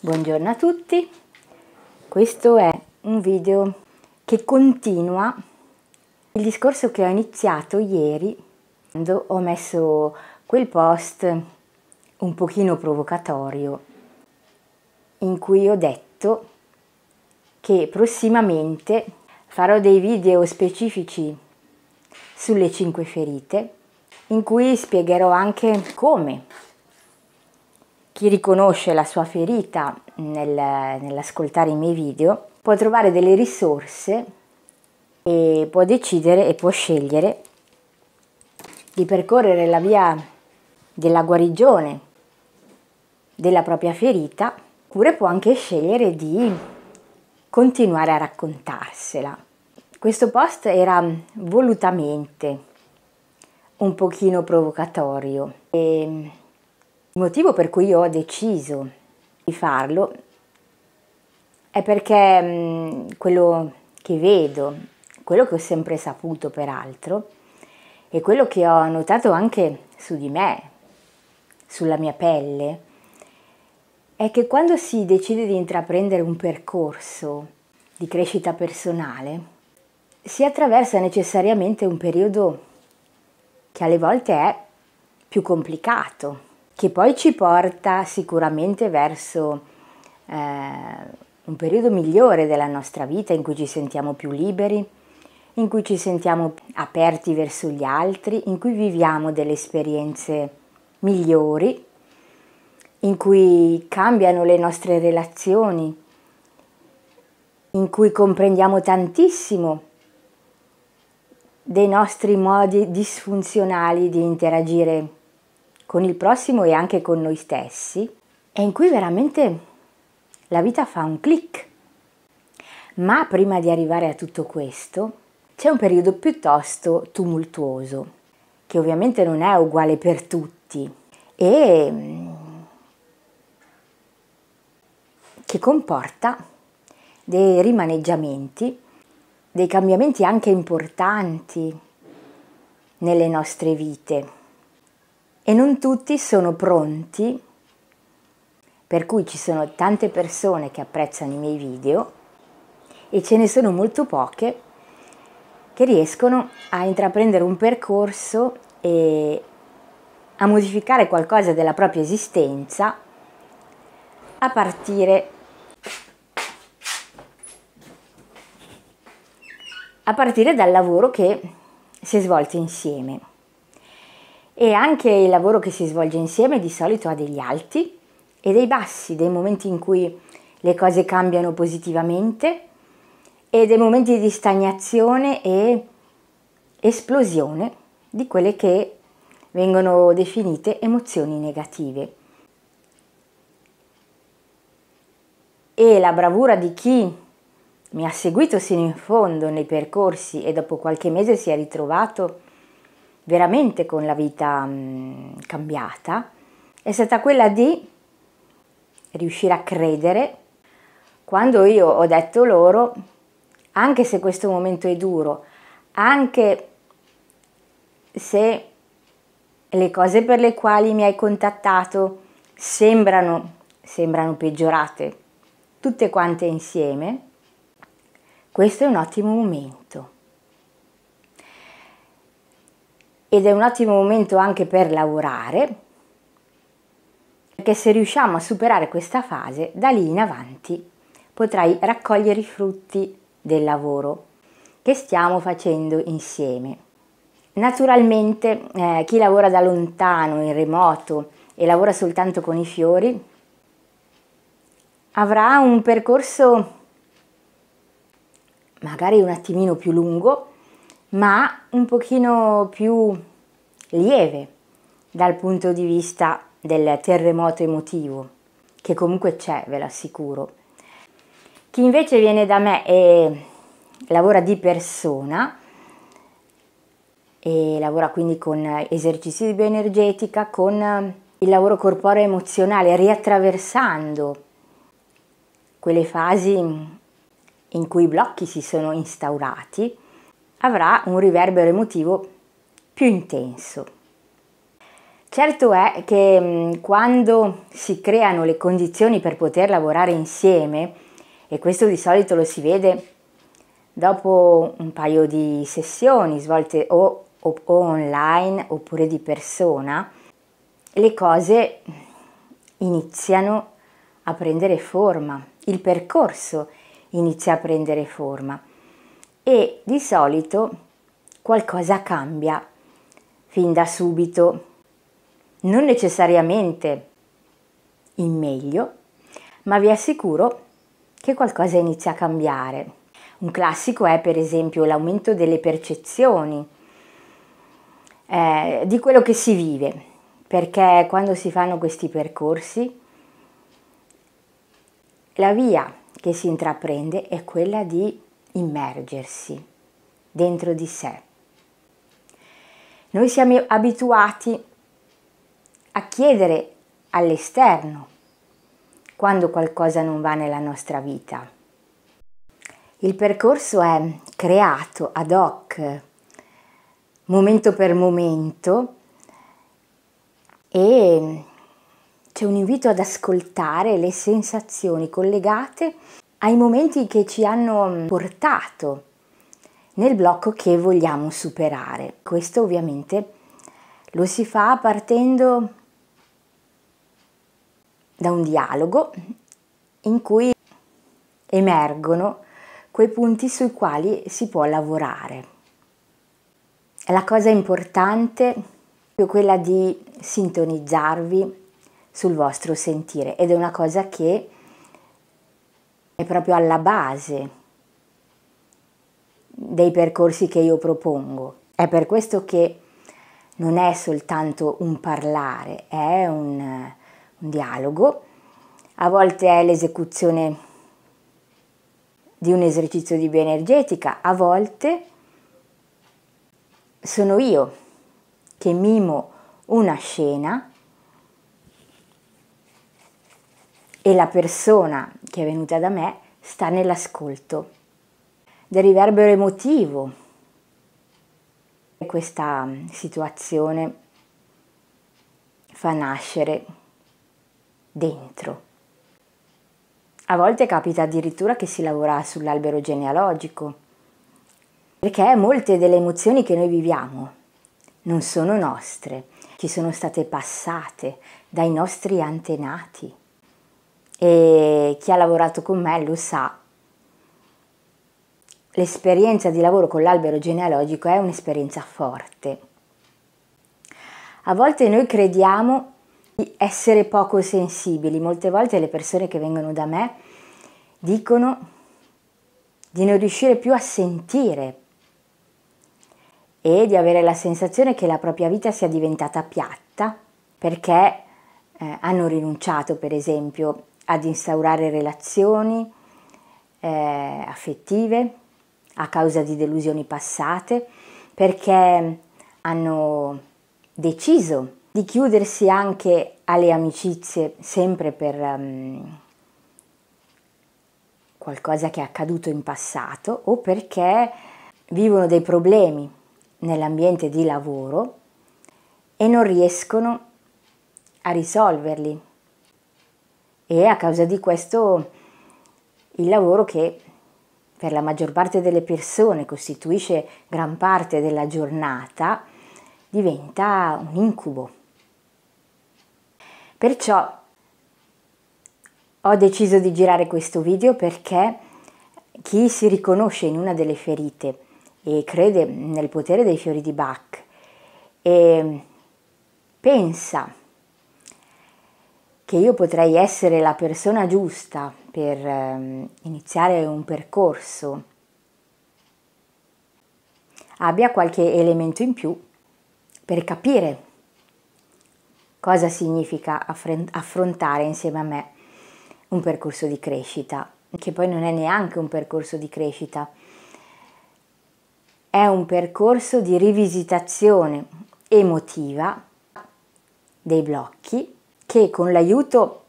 Buongiorno a tutti, questo è un video che continua il discorso che ho iniziato ieri quando ho messo quel post un pochino provocatorio in cui ho detto che prossimamente farò dei video specifici sulle 5 ferite in cui spiegherò anche come chi riconosce la sua ferita nel, nell'ascoltare i miei video può trovare delle risorse e può decidere e può scegliere di percorrere la via della guarigione della propria ferita, oppure può anche scegliere di continuare a raccontarsela. Questo post era volutamente un pochino provocatorio e il motivo per cui ho deciso di farlo è perché quello che vedo, quello che ho sempre saputo peraltro, e quello che ho notato anche su di me, sulla mia pelle, è che quando si decide di intraprendere un percorso di crescita personale, si attraversa necessariamente un periodo che alle volte è più complicato che poi ci porta sicuramente verso eh, un periodo migliore della nostra vita in cui ci sentiamo più liberi, in cui ci sentiamo aperti verso gli altri, in cui viviamo delle esperienze migliori, in cui cambiano le nostre relazioni, in cui comprendiamo tantissimo dei nostri modi disfunzionali di interagire con il prossimo e anche con noi stessi, e in cui veramente la vita fa un clic. Ma prima di arrivare a tutto questo, c'è un periodo piuttosto tumultuoso, che ovviamente non è uguale per tutti e mm, che comporta dei rimaneggiamenti, dei cambiamenti anche importanti nelle nostre vite e non tutti sono pronti, per cui ci sono tante persone che apprezzano i miei video e ce ne sono molto poche che riescono a intraprendere un percorso e a modificare qualcosa della propria esistenza a partire a partire dal lavoro che si è svolto insieme e anche il lavoro che si svolge insieme di solito ha degli alti e dei bassi, dei momenti in cui le cose cambiano positivamente e dei momenti di stagnazione e esplosione di quelle che vengono definite emozioni negative. E la bravura di chi mi ha seguito sino in fondo nei percorsi e dopo qualche mese si è ritrovato veramente con la vita mm, cambiata è stata quella di riuscire a credere quando io ho detto loro, anche se questo momento è duro, anche se le cose per le quali mi hai contattato sembrano, sembrano peggiorate, tutte quante insieme, questo è un ottimo momento. ed è un ottimo momento anche per lavorare, perché se riusciamo a superare questa fase, da lì in avanti potrai raccogliere i frutti del lavoro che stiamo facendo insieme. Naturalmente eh, chi lavora da lontano, in remoto e lavora soltanto con i fiori, avrà un percorso magari un attimino più lungo, ma un pochino più lieve dal punto di vista del terremoto emotivo, che comunque c'è, ve l'assicuro. Chi invece viene da me e lavora di persona, e lavora quindi con esercizi di bioenergetica, con il lavoro corporeo emozionale, riattraversando quelle fasi in cui i blocchi si sono instaurati, avrà un riverbero emotivo più intenso. Certo è che mm, quando si creano le condizioni per poter lavorare insieme, e questo di solito lo si vede dopo un paio di sessioni svolte o, o, o online oppure di persona, le cose iniziano a prendere forma, il percorso inizia a prendere forma e di solito qualcosa cambia fin da subito, non necessariamente in meglio, ma vi assicuro che qualcosa inizia a cambiare. Un classico è per esempio l'aumento delle percezioni eh, di quello che si vive, perché quando si fanno questi percorsi la via che si intraprende è quella di immergersi dentro di sé. Noi siamo abituati a chiedere all'esterno quando qualcosa non va nella nostra vita. Il percorso è creato ad hoc, momento per momento, e c'è un invito ad ascoltare le sensazioni collegate ai momenti che ci hanno portato nel blocco che vogliamo superare. Questo ovviamente lo si fa partendo da un dialogo in cui emergono quei punti sui quali si può lavorare. La cosa importante è quella di sintonizzarvi sul vostro sentire ed è una cosa che è proprio alla base dei percorsi che io propongo. È per questo che non è soltanto un parlare, è un, un dialogo, a volte è l'esecuzione di un esercizio di bioenergetica, a volte sono io che mimo una scena e la persona che è venuta da me sta nell'ascolto del riverbero emotivo. Questa situazione fa nascere dentro. A volte capita addirittura che si lavora sull'albero genealogico, perché molte delle emozioni che noi viviamo non sono nostre, ci sono state passate dai nostri antenati. E chi ha lavorato con me lo sa l'esperienza di lavoro con l'albero genealogico è un'esperienza forte. A volte noi crediamo di essere poco sensibili, molte volte le persone che vengono da me dicono di non riuscire più a sentire e di avere la sensazione che la propria vita sia diventata piatta perché eh, hanno rinunciato per esempio ad instaurare relazioni eh, affettive a causa di delusioni passate, perché hanno deciso di chiudersi anche alle amicizie sempre per um, qualcosa che è accaduto in passato o perché vivono dei problemi nell'ambiente di lavoro e non riescono a risolverli. E a causa di questo il lavoro che per la maggior parte delle persone costituisce gran parte della giornata, diventa un incubo. Perciò ho deciso di girare questo video perché chi si riconosce in una delle ferite e crede nel potere dei fiori di Bach e pensa che io potrei essere la persona giusta per ehm, iniziare un percorso abbia qualche elemento in più per capire cosa significa affrontare insieme a me un percorso di crescita, che poi non è neanche un percorso di crescita, è un percorso di rivisitazione emotiva dei blocchi che con l'aiuto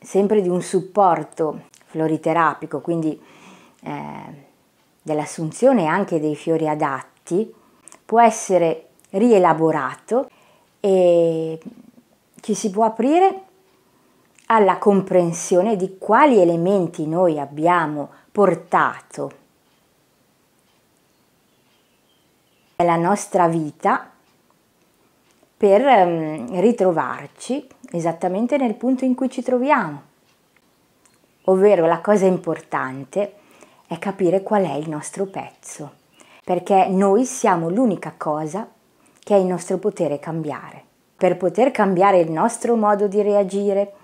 sempre di un supporto floriterapico, quindi eh, dell'assunzione anche dei fiori adatti, può essere rielaborato e ci si può aprire alla comprensione di quali elementi noi abbiamo portato nella nostra vita per ehm, ritrovarci esattamente nel punto in cui ci troviamo. Ovvero la cosa importante è capire qual è il nostro pezzo, perché noi siamo l'unica cosa che è in nostro potere cambiare. Per poter cambiare il nostro modo di reagire,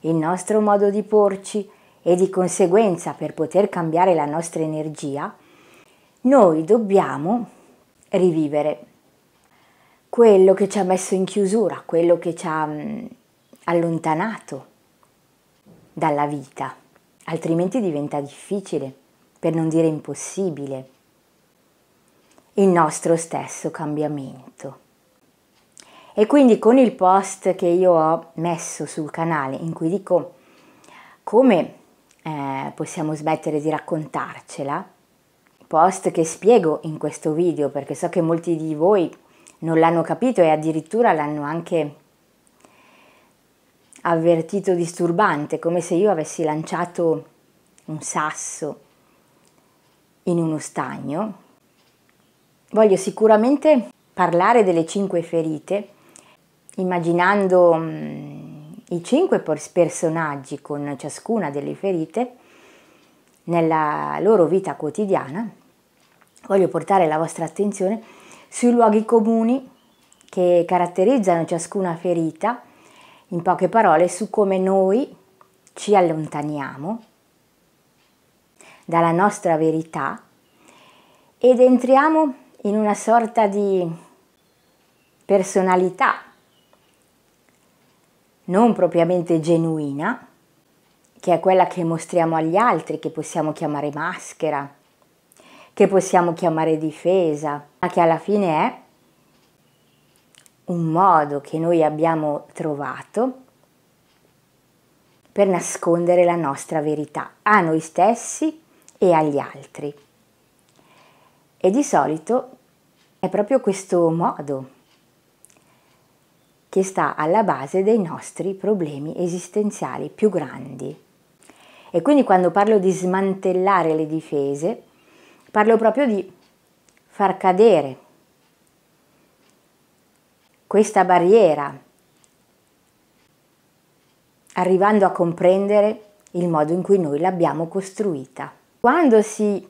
il nostro modo di porci e di conseguenza per poter cambiare la nostra energia, noi dobbiamo rivivere quello che ci ha messo in chiusura, quello che ci ha mm, allontanato dalla vita, altrimenti diventa difficile, per non dire impossibile, il nostro stesso cambiamento. E quindi con il post che io ho messo sul canale in cui dico come eh, possiamo smettere di raccontarcela, post che spiego in questo video perché so che molti di voi non l'hanno capito e addirittura l'hanno anche avvertito disturbante, come se io avessi lanciato un sasso in uno stagno. Voglio sicuramente parlare delle cinque ferite, immaginando mm, i cinque personaggi con ciascuna delle ferite nella loro vita quotidiana. Voglio portare la vostra attenzione sui luoghi comuni che caratterizzano ciascuna ferita, in poche parole su come noi ci allontaniamo dalla nostra verità ed entriamo in una sorta di personalità non propriamente genuina, che è quella che mostriamo agli altri, che possiamo chiamare maschera, che possiamo chiamare difesa, ma che alla fine è un modo che noi abbiamo trovato per nascondere la nostra verità a noi stessi e agli altri. E di solito è proprio questo modo che sta alla base dei nostri problemi esistenziali più grandi. E quindi quando parlo di smantellare le difese, Parlo proprio di far cadere questa barriera, arrivando a comprendere il modo in cui noi l'abbiamo costruita. Quando si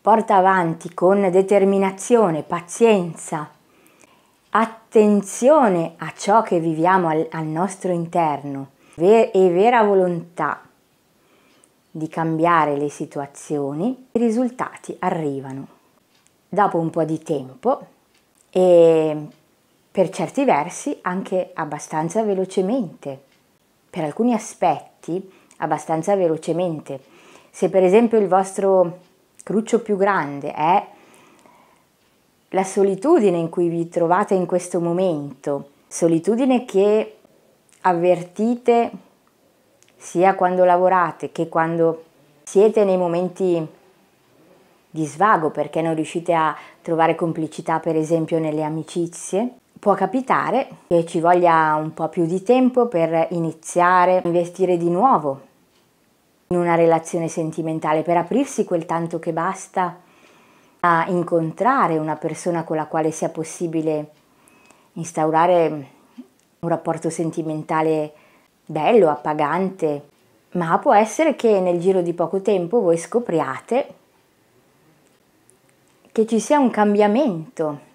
porta avanti con determinazione, pazienza, attenzione a ciò che viviamo al, al nostro interno e vera volontà di cambiare le situazioni, i risultati arrivano. Dopo un po' di tempo e per certi versi anche abbastanza velocemente, per alcuni aspetti abbastanza velocemente. Se per esempio il vostro cruccio più grande è la solitudine in cui vi trovate in questo momento, solitudine che avvertite sia quando lavorate che quando siete nei momenti di svago perché non riuscite a trovare complicità per esempio nelle amicizie, può capitare che ci voglia un po' più di tempo per iniziare a investire di nuovo in una relazione sentimentale, per aprirsi quel tanto che basta a incontrare una persona con la quale sia possibile instaurare un rapporto sentimentale bello, appagante, ma può essere che nel giro di poco tempo voi scopriate che ci sia un cambiamento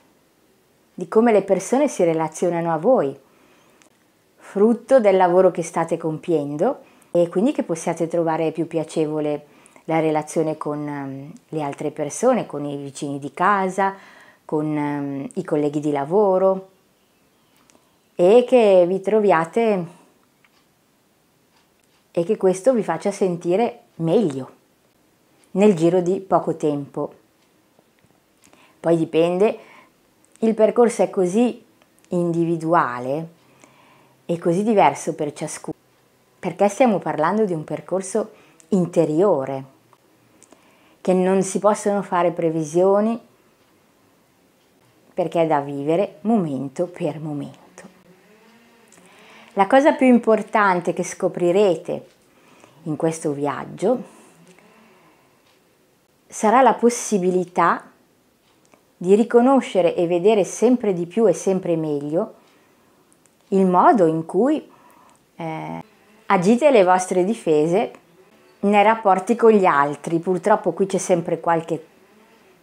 di come le persone si relazionano a voi, frutto del lavoro che state compiendo e quindi che possiate trovare più piacevole la relazione con ehm, le altre persone, con i vicini di casa, con ehm, i colleghi di lavoro e che vi troviate e che questo vi faccia sentire meglio nel giro di poco tempo. Poi dipende, il percorso è così individuale e così diverso per ciascuno, perché stiamo parlando di un percorso interiore, che non si possono fare previsioni, perché è da vivere momento per momento. La cosa più importante che scoprirete in questo viaggio sarà la possibilità di riconoscere e vedere sempre di più e sempre meglio il modo in cui eh, agite le vostre difese nei rapporti con gli altri. Purtroppo qui c'è sempre qualche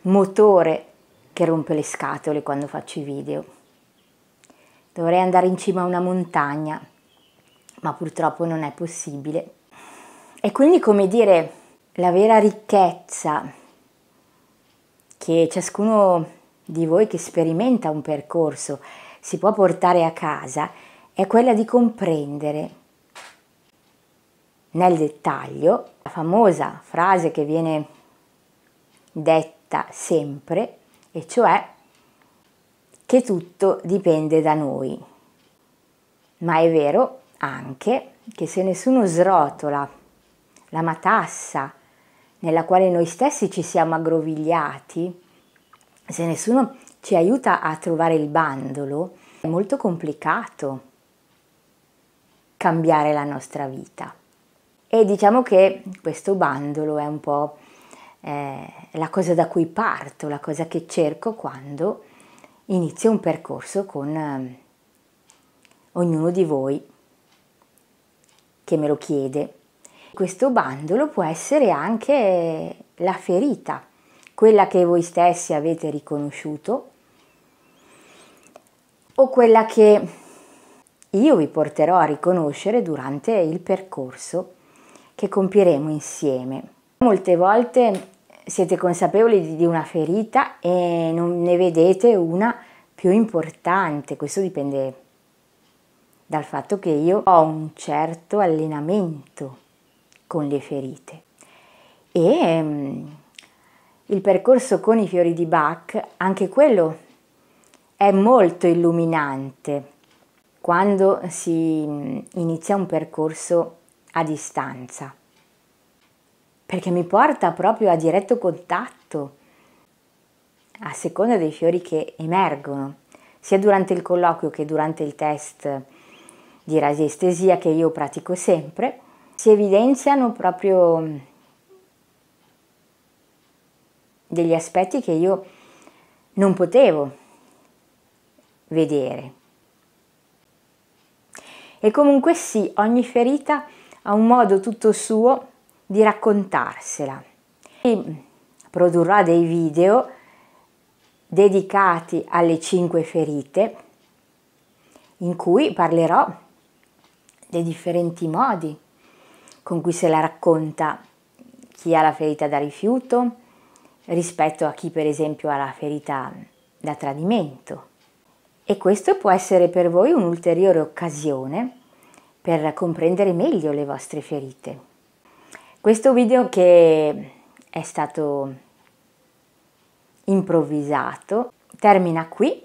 motore che rompe le scatole quando faccio i video. Dovrei andare in cima a una montagna, ma purtroppo non è possibile. E quindi, come dire, la vera ricchezza che ciascuno di voi che sperimenta un percorso si può portare a casa è quella di comprendere nel dettaglio la famosa frase che viene detta sempre, e cioè che tutto dipende da noi. Ma è vero anche che se nessuno srotola la matassa nella quale noi stessi ci siamo aggrovigliati, se nessuno ci aiuta a trovare il bandolo, è molto complicato cambiare la nostra vita. E diciamo che questo bandolo è un po' eh, la cosa da cui parto, la cosa che cerco quando inizio un percorso con ehm, ognuno di voi che me lo chiede. Questo bandolo può essere anche la ferita, quella che voi stessi avete riconosciuto o quella che io vi porterò a riconoscere durante il percorso che compieremo insieme. Molte volte siete consapevoli di una ferita e non ne vedete una più importante, questo dipende dal fatto che io ho un certo allenamento con le ferite e mm, il percorso con i fiori di Bach, anche quello è molto illuminante quando si mm, inizia un percorso a distanza perché mi porta proprio a diretto contatto, a seconda dei fiori che emergono, sia durante il colloquio che durante il test di rasiestesia che io pratico sempre, si evidenziano proprio degli aspetti che io non potevo vedere. E comunque sì, ogni ferita ha un modo tutto suo di raccontarsela e produrrà dei video dedicati alle cinque ferite in cui parlerò dei differenti modi con cui se la racconta chi ha la ferita da rifiuto rispetto a chi per esempio ha la ferita da tradimento. E questo può essere per voi un'ulteriore occasione per comprendere meglio le vostre ferite. Questo video che è stato improvvisato termina qui,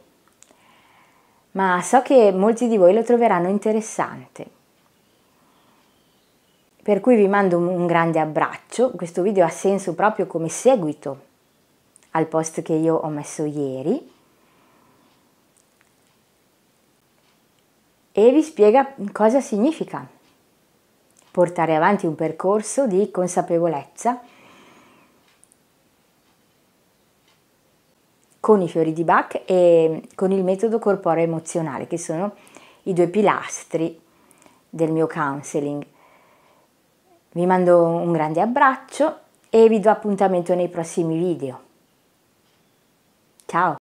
ma so che molti di voi lo troveranno interessante. Per cui vi mando un grande abbraccio, questo video ha senso proprio come seguito al post che io ho messo ieri e vi spiega cosa significa portare avanti un percorso di consapevolezza con i fiori di Bach e con il metodo corporeo emozionale, che sono i due pilastri del mio counseling. Vi mando un grande abbraccio e vi do appuntamento nei prossimi video. Ciao!